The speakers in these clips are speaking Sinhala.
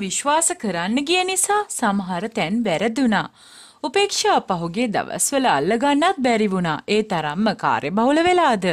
විශ්වාස කරන්න ගිය නිසා සමහර තැන් වැරදුනා. උපේක්ෂා පහුගේ දවස්වල අල්ලගන්නත් බැරි වුණා. ඒ තරම්ම කාර්ය බහුල වෙලාද.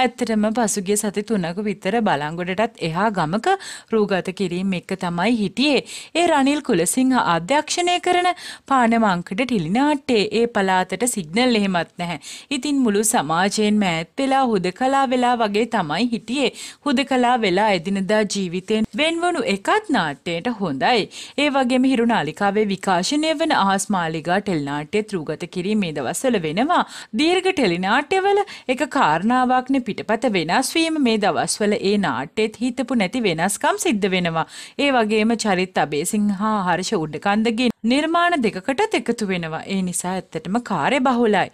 ඇත්තටම පසුගිය සති තුනක විතර බලංගොඩටත් එහා ගමක රූගත කිරීම එක්ක තමයි හිටියේ. ඒ රනිල් කුලසිංහ අධ්‍යක්ෂණය කරන පානමංකඩ ටිලිනාට්ටේ ඒ පලාතට සිග්නල් එහෙමත් නැහැ. ඉතින් මුළු සමාජයෙන් මෑත් වෙලා හුදකලා වෙලා වගේ තමයි හිටියේ. හුදකලා වෙලා එදිනදා ජීවිතයෙන් වෙන්වනු එකත් නාට්‍යයට හොඳයි. ඒ වගේම හිරුණාලිකාවේ විකාශනය වන ආස්මාලිගා ටෙලිනාට්‍ය ත්‍රූගත කිරීමේ දවස්වල වෙනවා. දීර්ඝ ටෙලිනාට්‍යවල එක කාරණාවක්නේ පිටපත වෙනස් වීම මේ දවස්වල ඒ නාට්‍යෙත් හිතපු නැති වෙනස්කම් සිද්ධ වෙනවා. ඒ වගේම චරිත් අබේසිංහ හා හර්ෂ උඩකන්දගේ නිර්මාණ දෙකකටත් එකතු වෙනවා. ඒ නිසා ඇත්තටම කාර්ය බහුලයි.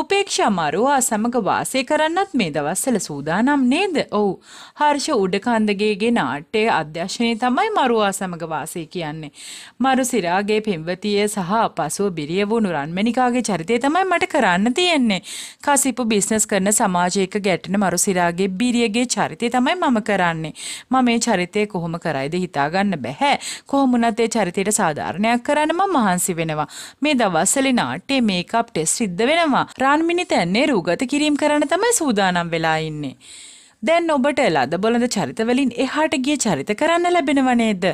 උපේක්ෂා මරුවා සමග වාසය කරන්නත් මේ දවස්වල සූදානම් නේද? ඔව්. හර්ෂ උඩකන්දගේගේ නාට්‍ය අධ්‍යක්ෂණය තමයි මරුවා සමග වාසය කියන්නේ. මරු සිරාගේ පෙම්වතිය සහ පසුව බිරිය වූ නුරන්මණිකාගේ චරිතය තමයි මට කරන්න තියෙන්නේ. කසිපු බිස්නස් කරන සමාජයක ගැටෙන මරු සිරාගේ බිරියගේ චරිතය තමයි මම කරන්නේ. මම මේ චරිතය කොහොම කරයිද හිතාගන්න බෑ. කොහොමුණත් ඒ චරිතයට සාධාරණයක් කරන්න ගහන්න මම මහන්සි වෙනවා. මේ දවස්වල නාට්‍යයේ මේකප් ටෙස්ට් සිද්ධ වෙනවා. රාන්මිණි තැන්නේ රූගත කිරීම කරන්න තමයි සූදානම් වෙලා ඉන්නේ. දැන් ඔබට ලද බොළඳ චරිතවලින් එහාට ගිය චරිත කරන්න ලැබෙනව නේද?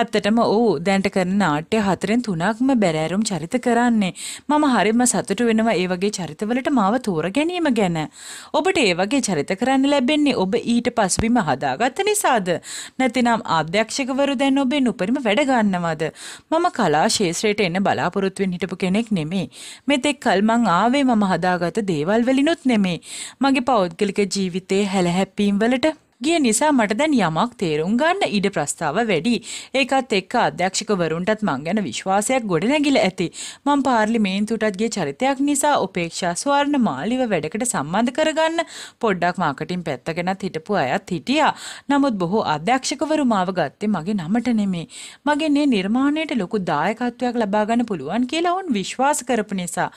ඇත්තටම ඔව් දැන්ට කරන නාට්‍ය හතරෙන් තුනක්ම බැරෑරුම් චරිත කරන්නේ. මම හරිම සතුටු වෙනවා ඒ වගේ චරිතවලට මාව තෝර ගැනීම ගැන. ඔබට ඒ වගේ චරිත කරන්න ලැබෙන්නේ ඔබ ඊට පසුබිම හදාගත්ත නිසාද? නැතිනම් අධ්‍යක්ෂකවරු දැන් ඔබෙන් උපරිම වැඩ ගන්නවද? මම කලා ශාස්ත්‍රයට එන්න බලාපොරොත්තු වෙන හිටපු කෙනෙක් නෙමෙයි. මෙතෙක් කල් මං ආවේ මම හදාගත්ත දේවල් වලිනුත් නෙමෙයි. මගේ පෞද්ගලික ජීවිතේ හැලහැප් ഹാപ്പിയും ගිය නිසා මට දැන් යමක් තේරුම් ගන්න ඉඩ ප්‍රස්තාව වැඩි. ඒකත් එක්ක අධ්‍යක්ෂකවරුන්ටත් මං ගැන විශ්වාසයක් ගොඩනැගිලා ඇති. මං පාර්ලිමේන්තුවටත් ගිය චරිතයක් නිසා උපේක්ෂා ස්වර්ණ මාලිව වැඩකට සම්බන්ධ කරගන්න පොඩ්ඩක් මාකටින් පැත්ත ගැනත් හිටපු අයත් හිටියා. නමුත් බොහෝ අධ්‍යක්ෂකවරු මාව ගත්තේ මගේ නමට නෙමේ. මගේ මේ නිර්මාණයට ලොකු දායකත්වයක් ලබා ගන්න පුළුවන් කියලා ඔවුන් විශ්වාස කරපු නිසා.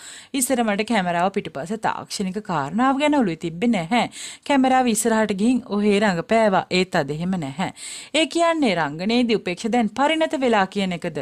ඉස්සර මට කැමරාව පිටිපස්ස තාක්ෂණික කාරණාව ගැන ඔළුවේ තිබ්බේ නැහැ. කැමරාව ඉස්සරහට ගිහින් ඔහෙර රඟපෑවා. ඒත් අද එහෙම නැහැ. ඒ කියන්නේ රංගනයේදී උපේක්ෂා දැන් පරිණත වෙලා කියන එකද?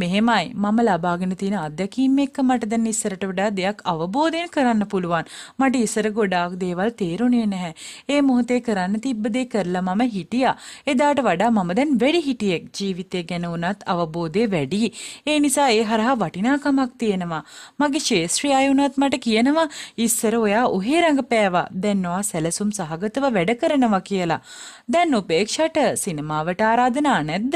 මෙහෙමයි. මම ලබාගෙන තියෙන අත්දැකීම් එක්ක මට දැන් ඉස්සරට වඩා දෙයක් අවබෝධයෙන් කරන්න පුළුවන්. මට ඉස්සර ගොඩාක් දේවල් තේරුණේ නැහැ. ඒ මොහොතේ කරන්න තිබ්බ දේ කරලා මම හිටියා. එදාට වඩා මම දැන් වැඩි හිටියෙක්. ජීවිතය ගැන වුණත් අවබෝධය වැඩි. ඒ නිසා ඒ හරහා වටිනාකමක් තියෙනවා. මගේ ශේෂ්ත්‍රය අය වුණත් මට කියනවා ඉස්සර ඔයා ඔහේ රඟපෑවා. දැන් ඔයා සැලසුම් සහගතව වැඩ කරනවා කියලා. කියලා. දැන් උපේක්ෂට සිනමාවට ආරාධනා නැද්ද?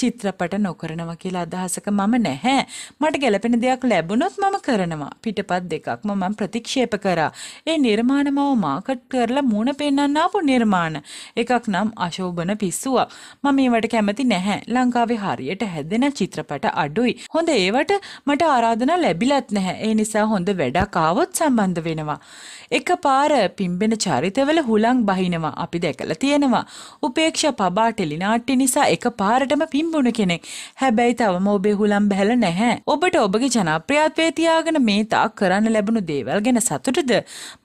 චිත්‍රපට නොකරනවා කියලා අදහසක මම නැහැ. මට ගැළපෙන දෙයක් ලැබුණොත් මම කරනවා. පිටපත් දෙකක්ම මම ප්‍රතික්ෂේප කරා. ඒ නිර්මාණමව මාකට් කරලා මුණ පෙන්වන්න ආපු නිර්මාණ. එකක් නම් අශෝභන පිස්සුවක්. මම ඒවට කැමති නැහැ. ලංකාවේ හරියට හැදෙන චිත්‍රපට අඩුයි. හොඳ ඒවට මට ආරාධනා ලැබිලත් නැහැ. ඒ නිසා හොඳ වැඩක් ආවොත් සම්බන්ධ වෙනවා. එකපාර පිම්බෙන චරිතවල හුලං බහිනවා. අපි දැක කළා තියෙනවා. උපේක්ෂා පබා ටෙලිනාට්‍ය නිසා එක පාරටම පිම්බුණ කෙනෙක්. හැබැයි තවම ඔබේ හුලම් බැහැලා නැහැ. ඔබට ඔබගේ ජනප්‍රියත්වයේ තියාගෙන මේ තාක් කරන්න ලැබුණු දේවල් ගැන සතුටුද?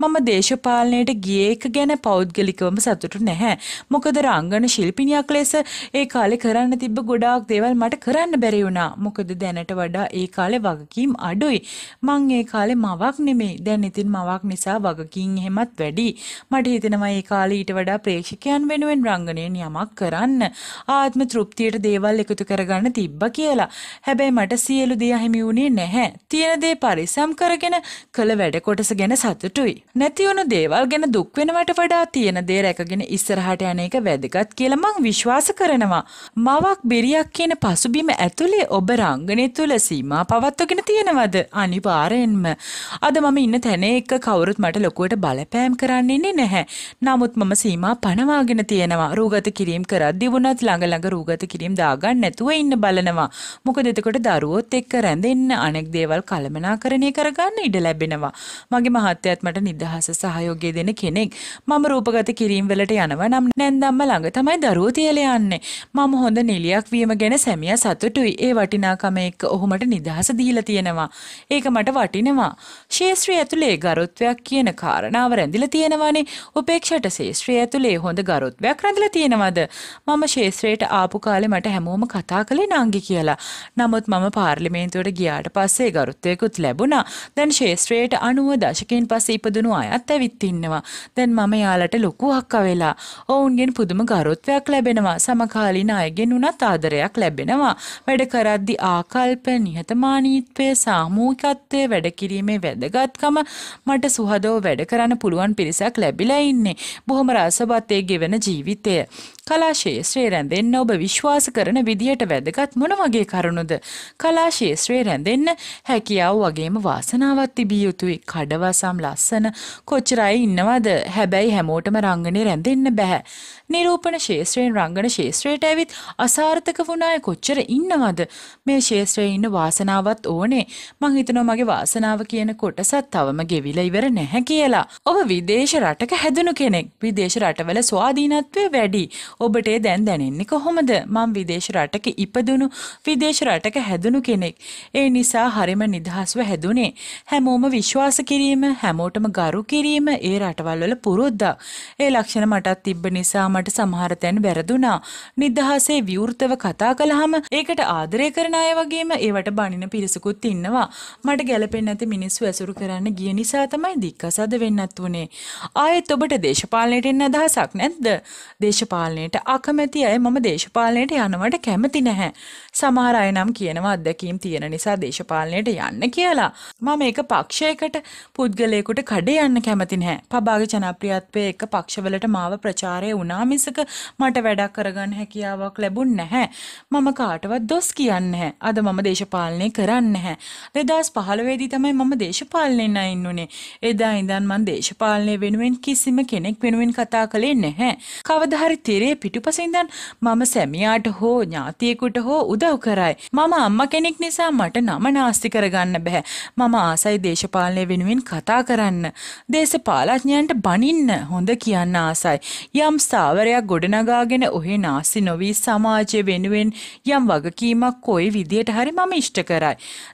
මම දේශපාලනයට ගියේ එක ගැන පෞද්ගලිකවම සතුටු නැහැ. මොකද රංගන ශිල්පිනියක් ලෙස ඒ කාලේ කරන්න තිබ්බ ගොඩාක් දේවල් මට කරන්න බැරි වුණා. මොකද දැනට වඩා ඒ කාලේ වගකීම් අඩුයි. මං ඒ කාලේ මවක් නෙමෙයි. දැන් ඉතින් මවක් නිසා වගකීම් එහෙමත් වැඩි. මට හිතෙනවා ඒ කාලේ ඊට වඩා ප්‍රේක්ෂකයන් වෙනුවෙන් රංගනයෙන් යමක් කරන්න ආත්ම තෘප්තියට දේවල් එකතු කරගන්න තිබ්බ කියලා. හැබැයි මට සියලු දේ අහිමි වුණේ නැහැ. තියෙන දේ පරිසම් කරගෙන කළ වැඩ කොටස ගැන සතුටුයි. නැති වුණු දේවල් ගැන දුක් වෙනවට වඩා තියෙන දේ රැකගෙන ඉස්සරහට යන එක වැදගත් කියලා මං විශ්වාස කරනවා. මවක් බිරියක් කියන පසුබිම ඇතුලේ ඔබ රංගනය තුල සීමා පවත්වගෙන තියෙනවද? අනිවාර්යෙන්ම. අද මම ඉන්න තැන එක කවුරුත් මට ලොකුවට බලපෑම් කරන්නේ නැහැ. නමුත් මම සීමා පනවාගෙන තියෙනවා රූගත කිරීම් කරද්දි වුණත් ළඟ ළඟ රූගත කිරීම් දාගන්න නැතුව ඉන්න බලනවා මොකද එතකොට දරුවොත් එක්ක රැඳෙන්න අනෙක් දේවල් කළමනාකරණය කරගන්න ඉඩ ලැබෙනවා මගේ මහත්තයත් මට නිදහස සහයෝගය දෙන කෙනෙක් මම රූපගත කිරීම් වලට යනවා නම් නැන්දම්ම ළඟ තමයි දරුවෝ තියලා යන්නේ මම හොඳ නිලියක් වීම ගැන සැමියා සතුටුයි ඒ වටිනාකම එක්ක ඔහු මට නිදහස දීලා තියෙනවා ඒක මට වටිනවා ශේෂ්ත්‍රය ඇතුලේ ගරුත්වයක් කියන කාරණාව රැඳිලා තියෙනවානේ උපේක්ෂට ශේෂ්ත්‍රය ඇතුලේ හොඳ ගරුත්වයක් රැඳිලා තියෙනවද? මම ශේෂ්ත්‍රයට ආපු කාලේ මට හැමෝම කතා කළේ නංගි කියලා. නමුත් මම පාර්ලිමේන්තුවට ගියාට පස්සේ ගරුත්වයකුත් ලැබුණා. දැන් ශේෂ්ත්‍රයට 90 දශකයෙන් පස්සේ ඉපදුණු අයත් ඇවිත් ඉන්නවා. දැන් මම යාලට ලොකු අක්කා වෙලා. ඔවුන්ගෙන් පුදුම ගරුත්වයක් ලැබෙනවා. සමකාලීන අයගෙන් උනත් ආදරයක් ලැබෙනවා. වැඩ කරද්දී ආකල්ප, නිහතමානීත්වය, සාමූහිකත්වය, වැඩ කිරීමේ වැදගත්කම මට සුහදව වැඩ කරන්න පුළුවන් පිරිසක් ලැබිලා ඉන්නේ. බොහොම රසවත් ජීවිතයේ ගෙවන ජීවිතය. කලා ශේෂත්‍රයේ රැඳෙන්න ඔබ විශ්වාස කරන විදියට වැදගත් මොන වගේ කරුණුද? කලා ශේෂත්‍රයේ රැඳෙන්න හැකියාව වගේම වාසනාවක් තිබිය යුතුයි. කඩවසම් ලස්සන කොච්චර අය ඉන්නවද? හැබැයි හැමෝටම රංගනේ රැඳෙන්න බෑ. නිරූපණ ශේෂත්‍රයෙන් රංගන ශේෂත්‍රයට ඇවිත් අසාර්ථක වුණ අය කොච්චර ඉන්නවද? මේ ශේෂත්‍රයේ ඉන්න වාසනාවත් ඕනේ. මං හිතනවා මගේ වාසනාව කියන කොටසත් තවම ගෙවිලා ඉවර නැහැ කියලා. ඔබ විදේශ රටක හැදුණු කෙනෙක්. විදේශ රටවල වල ස්වාධීනත්වය වැඩි. ඔබට දැන් දැනෙන්නේ කොහොමද? මම විදේශ රටක ඉපදුණු, විදේශ රටක හැදුණු කෙනෙක්. ඒ නිසා හරිම නිදහස්ව හැදුනේ. හැමෝම විශ්වාස කිරීම, හැමෝටම ගරු කිරීම ඒ රටවල් වල පුරුද්දක්. ඒ ලක්ෂණ මටත් තිබ්බ නිසා මට සමහර තැන් වැරදුනා. නිදහසේ විවෘතව කතා කළාම ඒකට ආදරය කරන අය වගේම ඒවට බනින පිරිසකුත් ඉන්නවා. මට ගැළපෙන්නේ නැති මිනිස්සු ඇසුරු කරන්න ගිය නිසා තමයි දික්කසද වෙන්නත් උනේ. ආයෙත් ඔබට දේශපාලනයට එන්න අදහසක් වෙනසක් නැද්ද? දේශපාලනයට අකමැති අය මම දේශපාලනයට යනවට කැමති නැහැ. සමහර අය නම් කියනවා අත්දැකීම් තියෙන නිසා දේශපාලනයට යන්න කියලා. මම ඒක පක්ෂයකට පුද්ගලයෙකුට කඩේ යන්න කැමති නැහැ. පබාගේ ජනප්‍රියත්වයේ එක පක්ෂවලට මාව ප්‍රචාරය වුණා මිසක මට වැඩක් කරගන්න හැකියාවක් ලැබුණ නැහැ. මම කාටවත් දොස් කියන්නේ නැහැ. අද මම දේශපාලනය කරන්නේ නැහැ. 2015 දී තමයි මම දේශපාලනයෙන් අයින් උනේ. එදා ඉඳන් මම දේශපාලනය වෙනුවෙන් කිසිම කෙනෙක් වෙනුවෙන් කතා කළේ කරේ නැහැ. කවදා හරි තිරේ පිටුපසින්දන් මම සැමියාට හෝ ඥාතියෙකුට හෝ උදව් කරයි. මම අම්මා කෙනෙක් නිසා මට නම නාස්ති කරගන්න බෑ. මම ආසයි දේශපාලනය වෙනුවෙන් කතා කරන්න. දේශපාලඥයන්ට බනින්න හොඳ කියන්න ආසයි. යම් ස්ථාවරයක් ගොඩනගාගෙන ඔහේ නාස්ති නොවී සමාජය වෙනුවෙන් යම් වගකීමක් කොයි විදියට හරි මම ඉෂ්ට කරයි.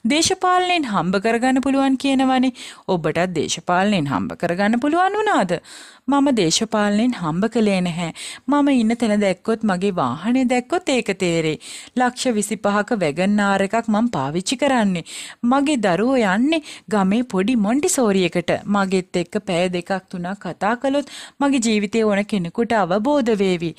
දේශපාලනයෙන් හම්බ කරගන්න පුළුවන් කියනවනේ. ඔබටත් දේශපාලනයෙන් හම්බ කරගන්න පුළුවන් වුණාද? මම දේශපාලනයෙන් හම්බ කළේ නැහැ. මම ඉන්න තැන දැක්කොත් මගේ වාහනේ දැක්කොත් ඒක තේරෙයි. ලක්ෂ 25ක වැගන් ආර් එකක් මම පාවිච්චි කරන්නේ. මගේ දරුවෝ යන්නේ ගමේ පොඩි මොන්ටිසෝරි එකට. මගෙත් එක්ක පැය දෙකක් තුනක් කතා කළොත් මගේ ජීවිතේ ඕන කෙනෙකුට අවබෝධ වේවි.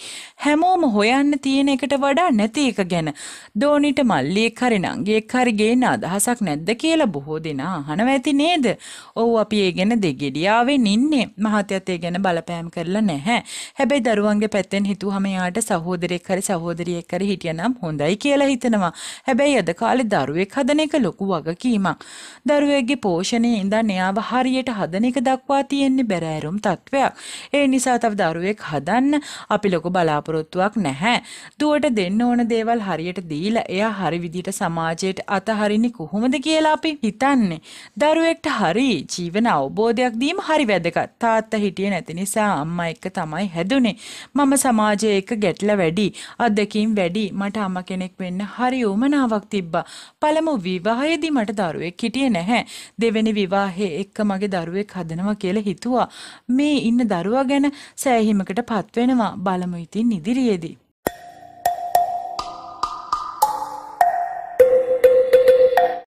හැමෝම හොයන්න තියෙන එකට වඩා නැති එක ගැන. දෝනිට මල්ලියෙක් හරි නංගියෙක් හරි ගේන අදහසක් නැද්ද කියලා බොහෝ දෙනා අහනවා ඇති නේද? ඔව් අපි ඒ ගැන දෙගෙඩියාවෙන් ඉන්නේ. මහත්යත් ඒ ගැන බලපෑම් කරලා නැහැ. නැහැ. හැබැයි දරුවන්ගේ පැත්තෙන් හිතුවම යාට සහෝදරයෙක් හරි සහෝදරියෙක් හරි හිටියනම් හොඳයි කියලා හිතනවා. හැබැයි අද කාලේ දරුවෙක් හදන එක ලොකු වගකීමක්. දරුවෙක්ගේ පෝෂණය ඉඳන් එයාව හරියට හදන එක දක්වා තියෙන්නේ බැරෑරුම් තත්වයක්. ඒ නිසා තව දරුවෙක් හදන්න අපි ලොකු බලාපොරොත්තුවක් නැහැ. දුවට දෙන්න ඕන දේවල් හරියට දීලා එයා හරි විදිහට සමාජයට අතහරින්නේ කොහොමද කියලා අපි හිතන්නේ. දරුවෙක්ට හරි ජීවන අවබෝධයක් දීම හරි වැදගත්. තාත්තා හිටියේ නැති නිසා අම්මා එක්ක තමයි තමයි හැදුනේ. මම සමාජයේ එක ගැටල වැඩි, අද්දකීම් වැඩි. මට අම්මා කෙනෙක් වෙන්න හරි උමනාවක් තිබ්බා. පළමු විවාහයේදී මට දරුවෙක් හිටියේ නැහැ. දෙවෙනි විවාහයේ එක්ක මගේ දරුවෙක් හදනවා කියලා හිතුවා. මේ ඉන්න දරුවා ගැන සෑහීමකට පත් වෙනවා. බලමු ඉතින් ඉදිරියේදී.